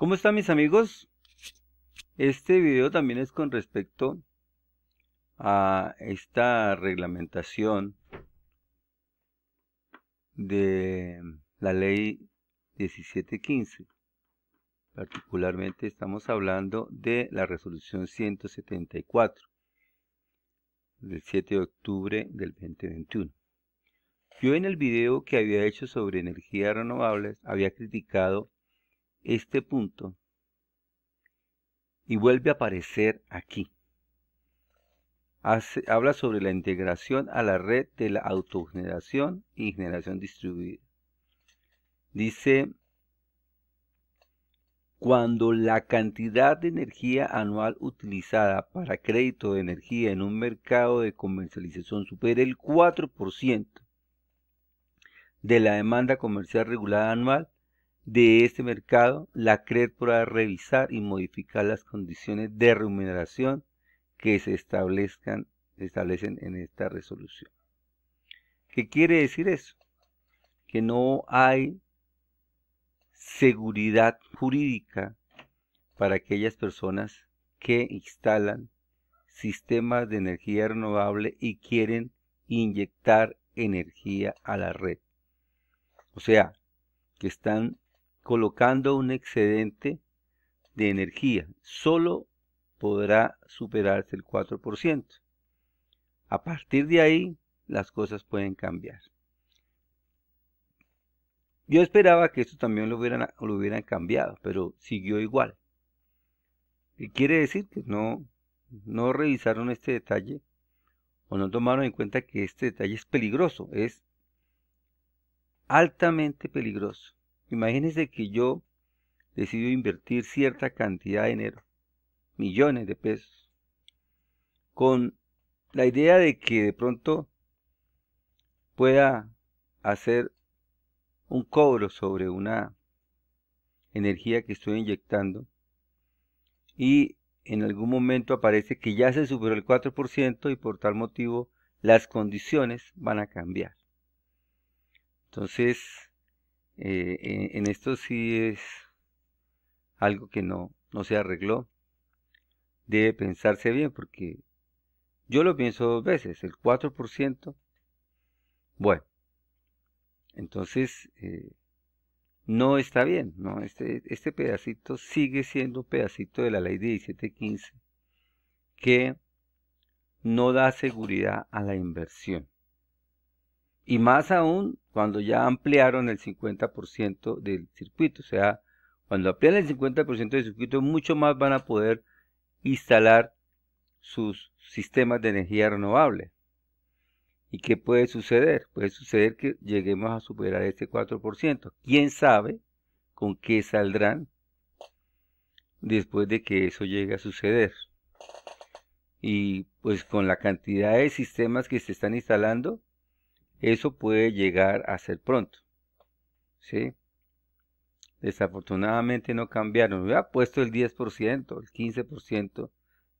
¿Cómo están mis amigos? Este video también es con respecto a esta reglamentación de la ley 1715. Particularmente estamos hablando de la resolución 174 del 7 de octubre del 2021. Yo en el video que había hecho sobre energías renovables había criticado este punto y vuelve a aparecer aquí. habla sobre la integración a la red de la autogeneración y generación distribuida. Dice, cuando la cantidad de energía anual utilizada para crédito de energía en un mercado de comercialización supere el 4% de la demanda comercial regulada anual, de este mercado, la CRED podrá revisar y modificar las condiciones de remuneración que se establezcan, establecen en esta resolución. ¿Qué quiere decir eso? Que no hay seguridad jurídica para aquellas personas que instalan sistemas de energía renovable y quieren inyectar energía a la red. O sea, que están colocando un excedente de energía. Solo podrá superarse el 4%. A partir de ahí, las cosas pueden cambiar. Yo esperaba que esto también lo hubieran, cambiado, pero siguió igual. Y quiere decir que no revisaron este detalle o no tomaron en cuenta que este detalle es peligroso, es altamente peligroso. Imagínense que yo decido invertir cierta cantidad de dinero, millones de pesos, con la idea de que de pronto pueda hacer un cobro sobre una energía que estoy inyectando y en algún momento aparece que ya se superó el 4% y por tal motivo las condiciones van a cambiar. Entonces, eh, en, esto sí es algo que no, no se arregló. Debe pensarse bien porque yo lo pienso dos veces, el 4%. Bueno, entonces eh, no está bien, ¿no? Este, este pedacito sigue siendo un pedacito de la ley 1715 que no da seguridad a la inversión y más aún cuando ya ampliaron el 50% del circuito, o sea, cuando amplian el 50% del circuito, mucho más van a poder instalar sus sistemas de energía renovable. ¿Y qué puede suceder? Puede suceder que lleguemos a superar este 4%. ¿Quién sabe con qué saldrán después de que eso llegue a suceder? Y pues con la cantidad de sistemas que se están instalando, eso puede llegar a ser pronto. ¿Sí? Desafortunadamente no cambiaron. Hubiera puesto el 10%, el 15%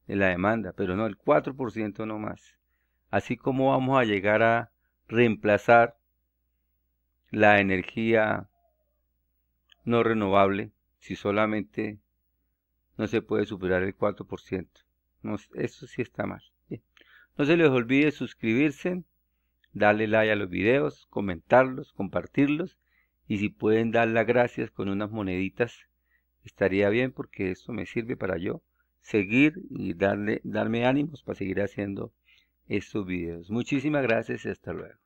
de la demanda, pero no, el 4% no más. Así como vamos a llegar a reemplazar la energía no renovable si solamente no se puede superar el 4%. No, eso sí está mal. No se les olvide suscribirse darle like a los videos, comentarlos, compartirlos y si pueden dar las gracias con unas moneditas estaría bien porque esto me sirve para yo seguir y darle, darme ánimos para seguir haciendo estos videos. Muchísimas gracias y hasta luego.